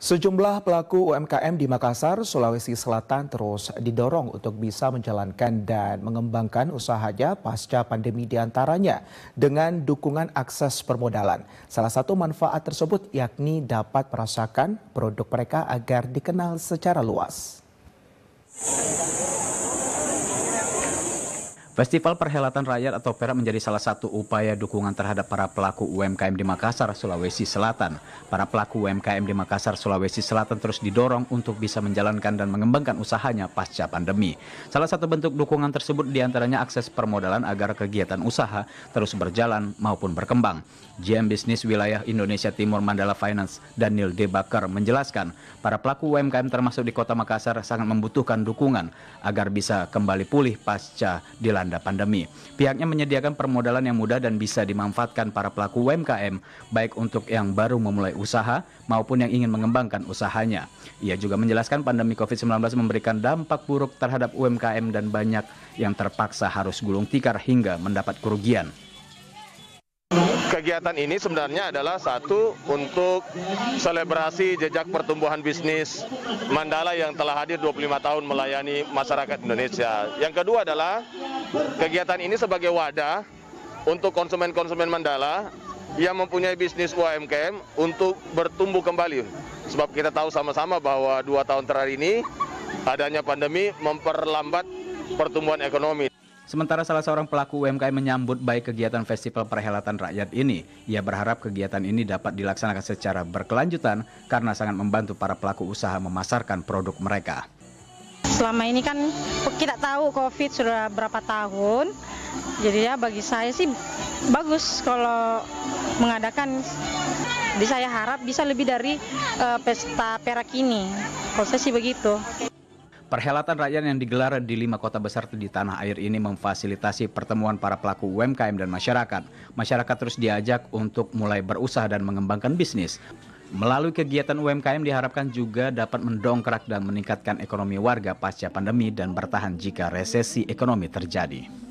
Sejumlah pelaku UMKM di Makassar, Sulawesi Selatan terus didorong untuk bisa menjalankan dan mengembangkan usahanya pasca pandemi diantaranya dengan dukungan akses permodalan. Salah satu manfaat tersebut yakni dapat merasakan produk mereka agar dikenal secara luas. Festival Perhelatan Rakyat atau Perak menjadi salah satu upaya dukungan terhadap para pelaku UMKM di Makassar, Sulawesi Selatan. Para pelaku UMKM di Makassar, Sulawesi Selatan terus didorong untuk bisa menjalankan dan mengembangkan usahanya pasca pandemi. Salah satu bentuk dukungan tersebut diantaranya akses permodalan agar kegiatan usaha terus berjalan maupun berkembang. GM Bisnis Wilayah Indonesia Timur Mandala Finance, Daniel Debakar menjelaskan, para pelaku UMKM termasuk di kota Makassar sangat membutuhkan dukungan agar bisa kembali pulih pasca dilanda melanda pandemi. Pihaknya menyediakan permodalan yang mudah dan bisa dimanfaatkan para pelaku UMKM, baik untuk yang baru memulai usaha maupun yang ingin mengembangkan usahanya. Ia juga menjelaskan pandemi COVID-19 memberikan dampak buruk terhadap UMKM dan banyak yang terpaksa harus gulung tikar hingga mendapat kerugian. Kegiatan ini sebenarnya adalah satu untuk selebrasi jejak pertumbuhan bisnis Mandala yang telah hadir 25 tahun melayani masyarakat Indonesia. Yang kedua adalah Kegiatan ini sebagai wadah untuk konsumen-konsumen Mandala yang mempunyai bisnis UMKM untuk bertumbuh kembali. Sebab kita tahu sama-sama bahwa dua tahun terakhir ini adanya pandemi memperlambat pertumbuhan ekonomi. Sementara salah seorang pelaku UMKM menyambut baik kegiatan Festival Perhelatan Rakyat ini, ia berharap kegiatan ini dapat dilaksanakan secara berkelanjutan karena sangat membantu para pelaku usaha memasarkan produk mereka selama ini kan kita tahu COVID sudah berapa tahun, jadi ya bagi saya sih bagus kalau mengadakan. Jadi saya harap bisa lebih dari uh, pesta perak ini. Kalau saya sih begitu. Perhelatan rakyat yang digelar di lima kota besar di tanah air ini memfasilitasi pertemuan para pelaku UMKM dan masyarakat. Masyarakat terus diajak untuk mulai berusaha dan mengembangkan bisnis. Melalui kegiatan UMKM diharapkan juga dapat mendongkrak dan meningkatkan ekonomi warga pasca pandemi dan bertahan jika resesi ekonomi terjadi.